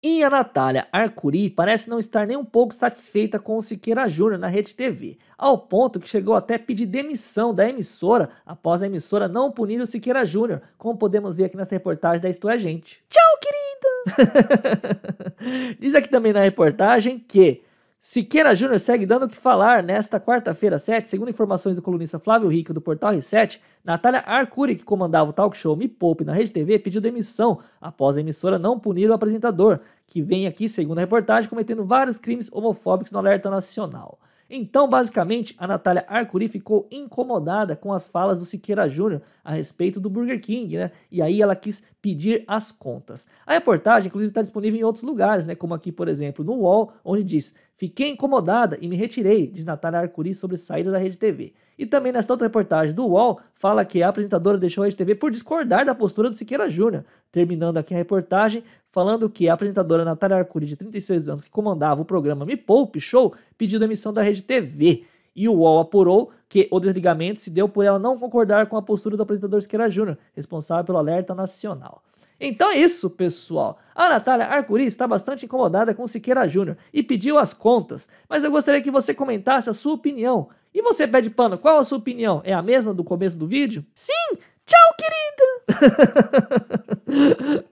E a Natália Arcuri parece não estar nem um pouco satisfeita com o Siqueira Júnior na Rede TV, ao ponto que chegou até pedir demissão da emissora após a emissora não punir o Siqueira Júnior, como podemos ver aqui nessa reportagem da Isto é Gente. Tchau, querida! Diz aqui também na reportagem que Siqueira Júnior segue dando o que falar nesta quarta-feira 7, segundo informações do colunista Flávio Rica do portal Reset. Natália Arcuri, que comandava o talk show Me Poupe na Rede TV, pediu demissão após a emissora não punir o apresentador, que vem aqui, segundo a reportagem, cometendo vários crimes homofóbicos no alerta nacional. Então, basicamente, a Natália Arcuri ficou incomodada com as falas do Siqueira Júnior a respeito do Burger King, né? E aí ela quis pedir as contas. A reportagem, inclusive, está disponível em outros lugares, né? Como aqui, por exemplo, no UOL, onde diz: Fiquei incomodada e me retirei, diz Natália Arcuri sobre saída da Rede TV. E também nesta outra reportagem do UOL, fala que a apresentadora deixou a Rede TV por discordar da postura do Siqueira Júnior. Terminando aqui a reportagem, falando que a apresentadora Natália Arcuri, de 36 anos, que comandava o programa Me Poupe Show, pediu demissão da Rede TV. E o UOL apurou que o desligamento se deu por ela não concordar com a postura do apresentador Esqueira Júnior, responsável pelo alerta nacional. Então é isso, pessoal. A Natália Arcuri está bastante incomodada com Siqueira Júnior e pediu as contas, mas eu gostaria que você comentasse a sua opinião. E você pede pano, qual a sua opinião? É a mesma do começo do vídeo? Sim! Tchau, querida!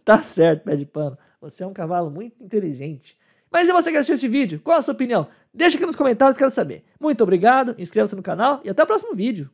Tá certo, pé de pano. Você é um cavalo muito inteligente. Mas e você que assistiu este vídeo? Qual a sua opinião? Deixa aqui nos comentários, quero saber. Muito obrigado, inscreva-se no canal e até o próximo vídeo.